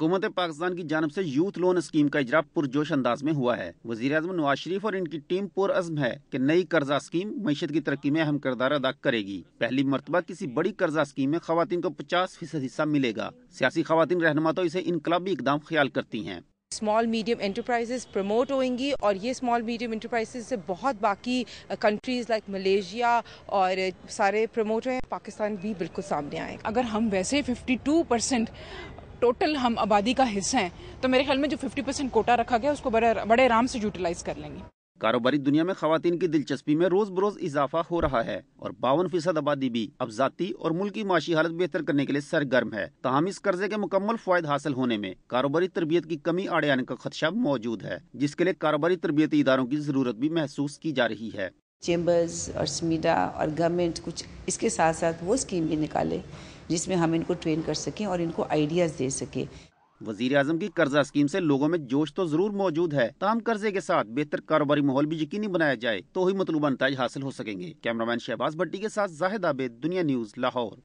हुकूमत पाकिस्तान की जानब ऐसी यूथ लोन स्कीम का इजरा पुरजोश अंदाज में हुआ है वजी अजम नवाज शरीफ और इनकी टीम पुरजम है की नई कर्जा स्कीम मीशत की तरक्की में अहम करदार अदा करेगी पहली मरतबा किसी बड़ी कर्जा स्कीम में खातन को पचास फीसद हिस्सा मिलेगा सियासी खातन रहनमा तो इसे इनकलाबी इकदाम ख्याल करती हैं स्मॉल मीडियम इंटरप्राइजेज प्रमोट होंगी और ये स्मॉल मीडियम इंटरप्राइजेस से बहुत बाकी कंट्रीज़ लाइक मलेशिया और सारे प्रमोट हैं पाकिस्तान भी बिल्कुल सामने आए अगर हम वैसे 52 परसेंट टोटल हम आबादी का हिस्सा हैं तो मेरे ख्याल में जो 50 परसेंट कोटा रखा गया उसको बड़े बड़े आराम से यूटिलाइज कर लेंगे कारोबारी दुनिया में खातन की दिलचस्पी में रोज बरोज इजाफा हो रहा है और बावन फीसद आबादी भी अब जाती और मुल्क की माशी हालत बेहतर करने के लिए सरगर्म है तहम इस कर्जे के मुकम्मल फायद हासिल होने में कारोबारी तरबियत की कमी आड़े आने का खदशा मौजूद है जिसके लिए कारोबारी तरबियती इदारों की जरूरत भी महसूस की जा रही है चेम्बर्स और समीडा और गवर्नमेंट कुछ इसके साथ साथ वो स्कीम भी निकाले जिसमें हम इनको ट्रेन कर सकें और इनको आइडियाज़ दे सकें वजीर अजम की कर्जा स्कीम से लोगों में जोश तो जरूर मौजूद है तमाम कर्जे के साथ बेहतर कारोबारी माहौल भी यकीनी बनाया जाए तो ही मतलूबा नतज हासिल हो सकेंगे कैमरामैन शहबाज भट्टी के साथ जाहिद आबेद दुनिया न्यूज लाहौर